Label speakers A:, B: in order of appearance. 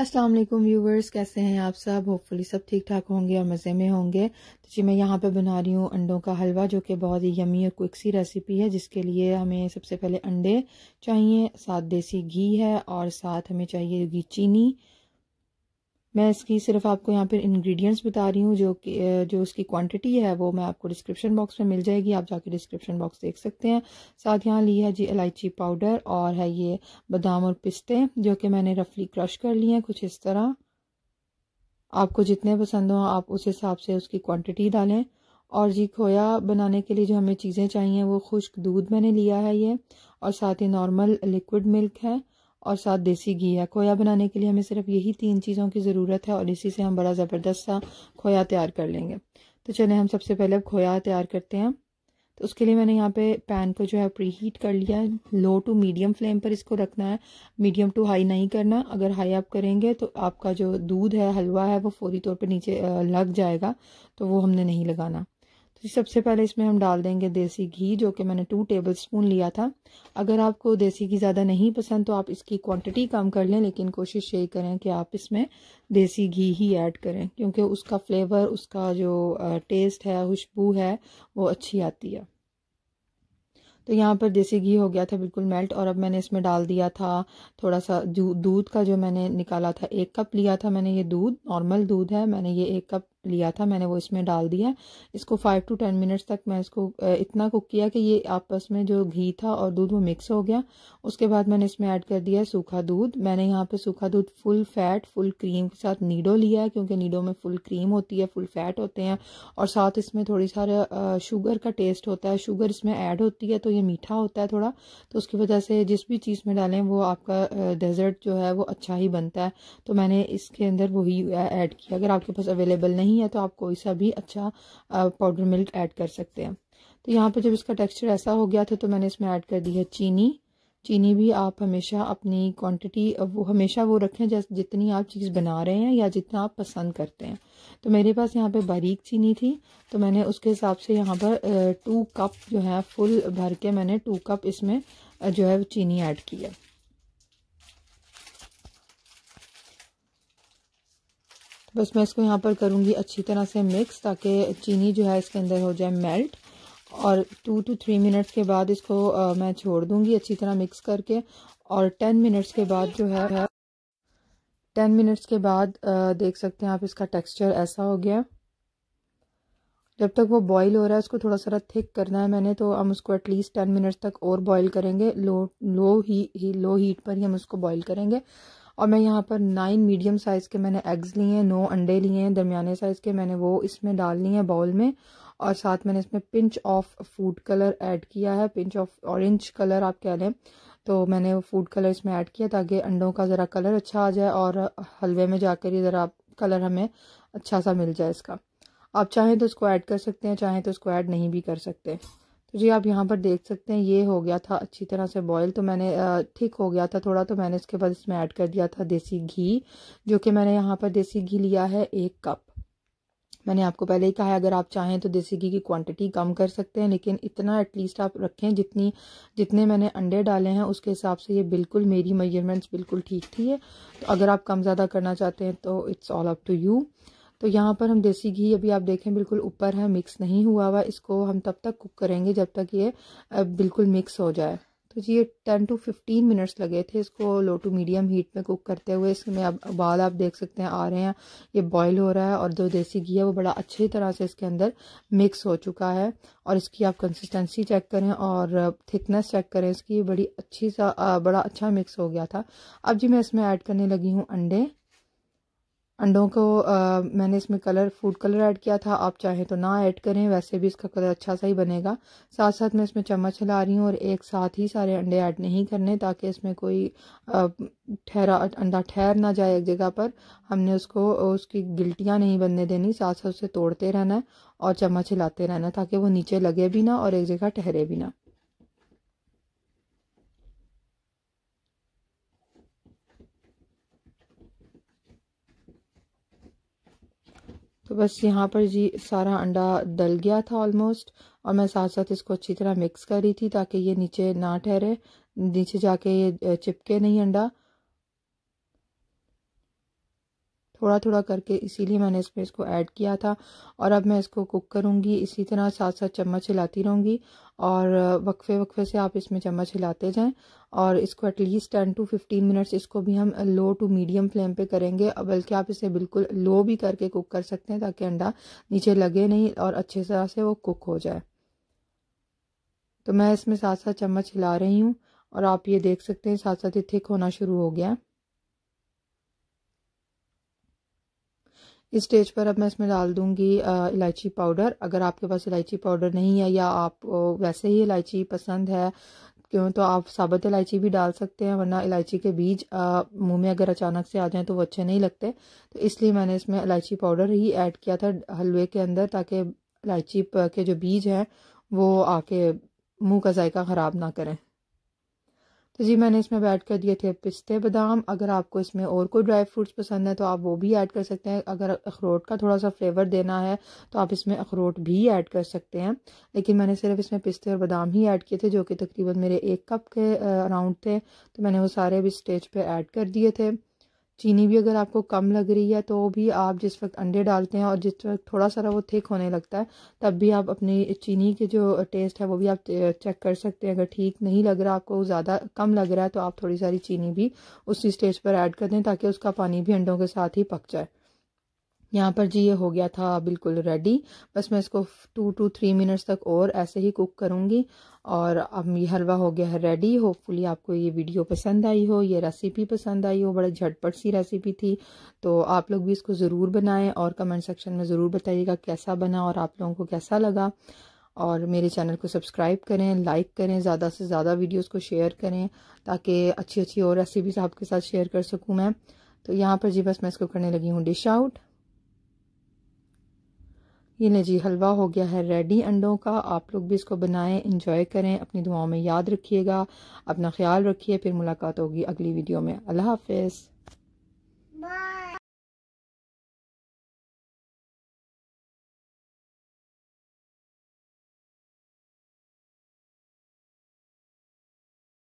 A: Aslam viewers कैसे हैं आप सब होपफुली सब ठीक ठाक होंगे और मज़े में होंगे तो जी मैं यहाँ पे बना रही हूँ अंडों का हलवा जो कि बहुत ही यमी और क्विक सी रेसिपी है जिसके लिए हमें सबसे पहले अंडे चाहिए साथ देसी घी है और साथ हमें चाहिए चीनी मैं इसकी सिर्फ आपको यहाँ पर इंग्रेडिएंट्स बता रही हूँ जो कि जो उसकी क्वांटिटी है वो मैं आपको डिस्क्रिप्शन बॉक्स में मिल जाएगी आप जाके डिस्क्रिप्शन बॉक्स देख सकते हैं साथ यहाँ ली है जी इलायची पाउडर और है ये बादाम और पिस्ते जो कि मैंने रफली क्रश कर लिए हैं कुछ इस तरह आपको जितने पसंद हों आप उस हिसाब से उसकी क्वान्टिटी डालें और जी खोया बनाने के लिए जो हमें चीज़ें चाहिए वो खुश्क दूध मैंने लिया है ये और साथ ही नॉर्मल लिक्विड मिल्क है और साथ देसी घी है खोया बनाने के लिए हमें सिर्फ यही तीन चीज़ों की ज़रूरत है और इसी से हम बड़ा ज़बरदस्त सा खोया तैयार कर लेंगे तो चलें हम सबसे पहले अब खोया तैयार करते हैं तो उसके लिए मैंने यहाँ पे पैन को जो है प्री हीट कर लिया है लो टू मीडियम फ्लेम पर इसको रखना है मीडियम टू हाई नहीं करना अगर हाई आप करेंगे तो आपका जो दूध है हलवा है वो फौरी तौर पर नीचे लग जाएगा तो वो हमने नहीं लगाना जी सबसे पहले इसमें हम डाल देंगे देसी घी जो कि मैंने टू टेबल स्पून लिया था अगर आपको देसी घी ज़्यादा नहीं पसंद तो आप इसकी क्वांटिटी कम कर लें लेकिन कोशिश ये करें कि आप इसमें देसी घी ही ऐड करें क्योंकि उसका फ्लेवर उसका जो टेस्ट है खुशबू है वो अच्छी आती है तो यहाँ पर देसी घी हो गया था बिल्कुल मेल्ट और अब मैंने इसमें डाल दिया था थोड़ा सा दूध का जो मैंने निकाला था एक कप लिया था मैंने ये दूध नॉर्मल दूध है मैंने ये एक कप लिया था मैंने वो इसमें डाल दिया इसको फाइव टू टेन मिनट्स तक मैं इसको इतना कुक किया कि ये आपस में जो घी था और दूध वो मिक्स हो गया उसके बाद मैंने इसमें ऐड कर दिया सूखा दूध मैंने यहाँ पे सूखा दूध फुल फैट फुल क्रीम के साथ नीडो लिया है क्योंकि नीडो में फुल क्रीम होती है फुल फैट होते हैं और साथ इसमें थोड़ी सारा शुगर का टेस्ट होता है शुगर इसमें ऐड होती है तो ये मीठा होता है थोड़ा तो उसकी वजह से जिस भी चीज़ में डालें वो आपका डेजर्ट जो है वो अच्छा ही बनता है तो मैंने इसके अंदर वही ऐड किया अगर आपके पास अवेलेबल नहीं नहीं है तो आप कोई सा भी अच्छा पाउडर मिल्क ऐड कर सकते हैं तो यहाँ पे जब इसका टेक्सचर ऐसा हो गया था तो मैंने इसमें ऐड कर दी है चीनी चीनी भी आप हमेशा अपनी क्वांटिटी वो हमेशा वो रखें जैसे जितनी आप चीज़ बना रहे हैं या जितना आप पसंद करते हैं तो मेरे पास यहाँ पे बारीक चीनी थी तो मैंने उसके हिसाब से यहाँ पर टू कप जो है फुल भर के मैंने टू कप इसमें जो है चीनी ऐड की है तो बस मैं इसको यहाँ पर करूँगी अच्छी तरह से मिक्स ताकि चीनी जो है इसके अंदर हो जाए मेल्ट और टू टू थ्री मिनट्स के बाद इसको आ, मैं छोड़ दूँगी अच्छी तरह मिक्स करके और टेन मिनट्स के बाद जो है टेन मिनट्स के बाद आ, देख सकते हैं आप इसका टेक्सचर ऐसा हो गया जब तक वो बॉईल हो रहा है उसको थोड़ा सा थिक करना है मैंने तो हम उसको एटलीस्ट टेन मिनट्स तक और बॉईल करेंगे लो लो ही, ही लो हीट पर ही हम उसको बॉईल करेंगे और मैं यहाँ पर नाइन मीडियम साइज़ के मैंने एग्स लिए हैं नौ अंडे लिए हैं दरमियाने साइज़ के मैंने वो इसमें डाल लिए हैं बाउल में और साथ मैंने इसमें pinch of food colour add किया है पिंच ऑफ ऑरेंज कलर आप कह लें तो मैंने वो फूड कलर इसमें ऐड किया ताकि अंडों का ज़रा कलर अच्छा आ जाए और हलवे में जाकर ये ज़रा कलर हमें अच्छा सा मिल जाए इसका आप चाहें तो इसको ऐड कर सकते हैं चाहें तो इसको ऐड नहीं भी कर सकते तो जी आप यहाँ पर देख सकते हैं ये हो गया था अच्छी तरह से बॉयल तो मैंने ठीक हो गया था थोड़ा तो मैंने इसके बाद इसमें ऐड कर दिया था देसी घी जो कि मैंने यहाँ पर देसी घी लिया है एक कप मैंने आपको पहले ही कहा है अगर आप चाहें तो देसी घी की क्वांटिटी कम कर सकते हैं लेकिन इतना एटलीस्ट आप रखें जितनी जितने मैंने अंडे डाले हैं उसके हिसाब से ये बिल्कुल मेरी मेजरमेंट्स बिल्कुल ठीक थी है तो अगर आप कम ज़्यादा करना चाहते हैं तो it's all up to you तो यहाँ पर हम देसी घी अभी आप देखें बिल्कुल ऊपर है मिक्स नहीं हुआ हुआ इसको हम तब तक कुक करेंगे जब तक ये बिल्कुल मिक्स हो जाए तो जी ये टेन टू फिफ्टीन मिनट्स लगे थे इसको लो टू मीडियम हीट में कुक करते हुए इसमें अब बाल आप देख सकते हैं आ रहे हैं ये बॉईल हो रहा है और जो देसी घी है वो बड़ा अच्छी तरह से इसके अंदर मिक्स हो चुका है और इसकी आप कंसिस्टेंसी चेक करें और थिकनेस चेक करें इसकी बड़ी अच्छी सा बड़ा अच्छा मिक्स हो गया था अब जी मैं इसमें ऐड करने लगी हूँ अंडे अंडों को आ, मैंने इसमें कलर फूड कलर ऐड किया था आप चाहें तो ना ऐड करें वैसे भी इसका कलर अच्छा सा ही बनेगा साथ साथ मैं इसमें चम्मच हिला रही हूँ और एक साथ ही सारे अंडे ऐड नहीं करने ताकि इसमें कोई ठहरा अंडा ठहर ना जाए एक जगह पर हमने उसको उसकी गिल्टियाँ नहीं बनने देनी साथ साथ उसे तोड़ते रहना है और चम्मच हिलाते रहना ताकि वो नीचे लगे भी ना और एक जगह ठहरे भी ना तो बस यहाँ पर जी सारा अंडा डल गया था ऑलमोस्ट और मैं साथ साथ इसको अच्छी तरह मिक्स कर रही थी ताकि ये नीचे ना ठहरे नीचे जाके ये चिपके नहीं अंडा थोड़ा थोड़ा करके इसीलिए मैंने इसमें इसको ऐड किया था और अब मैं इसको कुक करूँगी इसी तरह साथ साथ चम्मच हिलाती रहूँगी और वक्फे वक्फे से आप इसमें चम्मच हिलाते जाएं और इसको at least ten to fifteen minutes इसको भी हम लो टू मीडियम फ्लेम पे करेंगे बल्कि आप इसे बिल्कुल लो भी करके कुक कर सकते हैं ताकि अंडा नीचे लगे नहीं और अच्छे तरह से वो कुक हो जाए तो मैं इसमें साथ साथ चम्मच हिला रही हूँ और आप ये देख सकते हैं साथ साथ ही थिक होना शुरू हो गया है इस स्टेज पर अब मैं इसमें डाल दूंगी इलायची पाउडर अगर आपके पास इलायची पाउडर नहीं है या आप वैसे ही इलायची पसंद है क्यों तो आप साबुत इलायची भी डाल सकते हैं वरना इलायची के बीज मुंह में अगर अचानक से आ जाएं तो वो अच्छे नहीं लगते तो इसलिए मैंने इसमें इलायची पाउडर ही ऐड किया था हलवे के अंदर ताकि इलायची के जो बीज हैं वो आके मुंह का जायका ख़राब ना करें जी मैंने इसमें ऐड कर दिए थे पिस्ते बादाम अगर आपको इसमें और कोई ड्राई फ्रूट्स पसंद है तो आप वो भी ऐड कर सकते हैं अगर अखरोट का थोड़ा सा फ्लेवर देना है तो आप इसमें अखरोट भी ऐड कर सकते हैं लेकिन मैंने सिर्फ इसमें पिस्ते और बादाम ही ऐड किए थे जो कि तकरीबन मेरे एक कप के अराउंड थे तो मैंने वो सारे भी स्टेज पर ऐड कर दिए थे चीनी भी अगर आपको कम लग रही है तो भी आप जिस वक्त अंडे डालते हैं और जिस वक्त थोड़ा सा वो थिक होने लगता है तब भी आप अपनी चीनी के जो टेस्ट है वो भी आप चेक कर सकते हैं अगर ठीक नहीं लग रहा आपको ज़्यादा कम लग रहा है तो आप थोड़ी सारी चीनी भी उसी स्टेज पर ऐड कर दें ताकि उसका पानी भी अंडों के साथ ही पक जाए यहाँ पर जी ये हो गया था बिल्कुल रेडी बस मैं इसको टू टू थ्री मिनट्स तक और ऐसे ही कुक करूँगी और अब ये हलवा हो गया है रेडी होपफुली आपको ये वीडियो पसंद आई हो ये रेसिपी पसंद आई हो बड़ा झटपट सी रेसिपी थी तो आप लोग भी इसको ज़रूर बनाएं और कमेंट सेक्शन में ज़रूर बताइएगा कैसा बना और आप लोगों को कैसा लगा और मेरे चैनल को सब्सक्राइब करें लाइक करें ज़्यादा से ज़्यादा वीडियोज़ को शेयर करें ताकि अच्छी अच्छी और रेसिपीज़ आपके साथ शेयर कर सकूँ मैं तो यहाँ पर जी बस मैं इसको करने लगी हूँ डिश आउट ये नजी जी हलवा हो गया है रेडी अंडों का आप लोग भी इसको बनाएं इंजॉय करें अपनी दुआओं में याद रखिएगा अपना ख्याल रखिए फिर मुलाकात होगी अगली वीडियो में अल्लाह हाफिज़